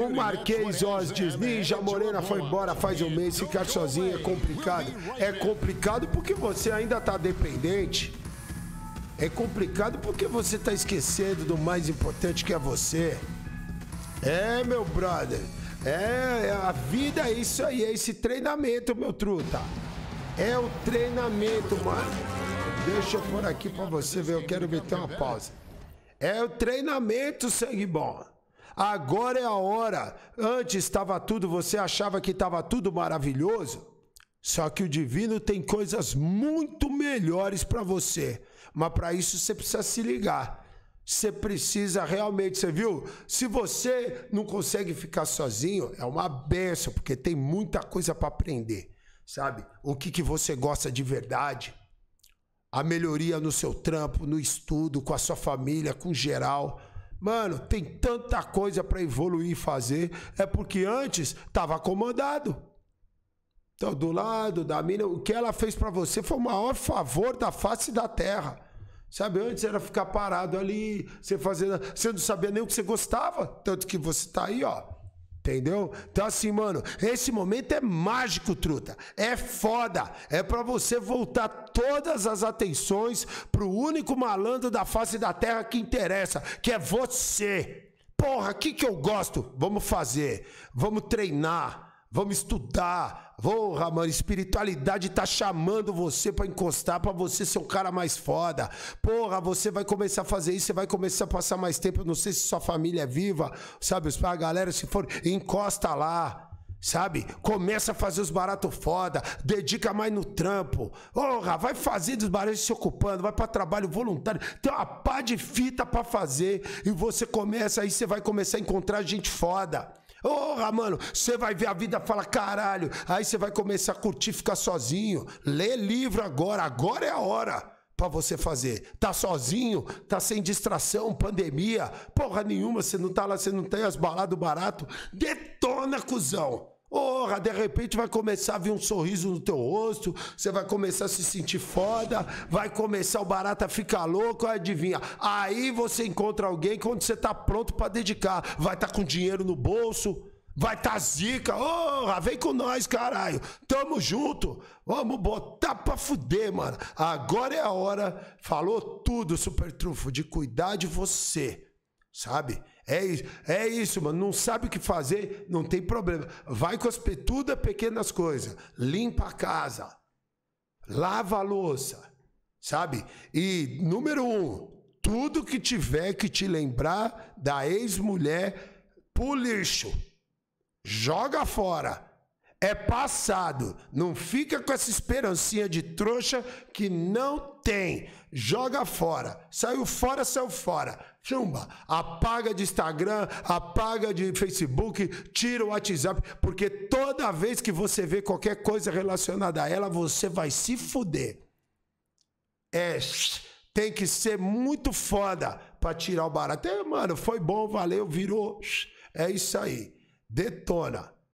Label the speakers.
Speaker 1: O Marquês Oz diz: Ninja Morena foi embora faz um mês, ficar sozinho é complicado. É complicado porque você ainda tá dependente. É complicado porque você tá esquecendo do mais importante que é você. É, meu brother. É, é a vida é isso aí, é esse treinamento, meu truta. É o treinamento, mano. Deixa eu pôr aqui pra você ver, eu quero meter uma pausa. É o treinamento, sangue bom. Agora é a hora. Antes estava tudo, você achava que estava tudo maravilhoso. Só que o divino tem coisas muito melhores para você. Mas para isso você precisa se ligar. Você precisa realmente, você viu? Se você não consegue ficar sozinho, é uma benção, porque tem muita coisa para aprender, sabe? O que, que você gosta de verdade, a melhoria no seu trampo, no estudo, com a sua família, com geral. Mano, tem tanta coisa para evoluir e fazer. É porque antes tava comandado. Então, do lado da mina, o que ela fez para você foi o maior favor da face da terra. Sabe, antes era ficar parado ali, você fazendo. Você não sabia nem o que você gostava. Tanto que você tá aí, ó. Entendeu? Então, assim, mano, esse momento é mágico, truta. É foda. É para você voltar todas as atenções pro único malandro da face da terra que interessa, que é você. Porra, o que, que eu gosto? Vamos fazer. Vamos treinar. Vamos estudar. Porra, mano, espiritualidade tá chamando você para encostar, para você ser um cara mais foda. Porra, você vai começar a fazer isso, você vai começar a passar mais tempo. Eu não sei se sua família é viva, sabe? A galera, se for, encosta lá. Sabe? Começa a fazer os baratos foda, dedica mais no trampo. Porra, vai fazendo os baratos se ocupando, vai para trabalho voluntário. Tem uma pá de fita para fazer e você começa aí, você vai começar a encontrar gente foda. Porra, mano, você vai ver a vida fala caralho. Aí você vai começar a curtir, ficar sozinho. Lê livro agora, agora é a hora para você fazer. Tá sozinho, tá sem distração, pandemia, porra nenhuma, você não tá lá, você não tem as baladas barato. Detona, cuzão. Porra, de repente vai começar a vir um sorriso no teu rosto, você vai começar a se sentir foda, vai começar o barata ficar louco, adivinha. Aí você encontra alguém quando você tá pronto para dedicar, vai estar tá com dinheiro no bolso, Vai tá zica. Porra, vem com nós, caralho. Tamo junto. Vamos botar pra fuder, mano. Agora é a hora. Falou tudo, Super Trufo, de cuidar de você. Sabe? É isso, é isso, mano. Não sabe o que fazer, não tem problema. Vai com as petudas pequenas coisas. Limpa a casa. Lava a louça. Sabe? E número um, tudo que tiver que te lembrar da ex-mulher, pro lixo. Joga fora é passado. Não fica com essa esperancinha de trouxa que não tem. Joga fora. Saiu fora, saiu fora. Chumba. Apaga de Instagram, apaga de Facebook, tira o WhatsApp, porque toda vez que você vê qualquer coisa relacionada a ela, você vai se fuder. É, tem que ser muito foda para tirar o barato. É, mano, foi bom, valeu, virou. É isso aí. Detona.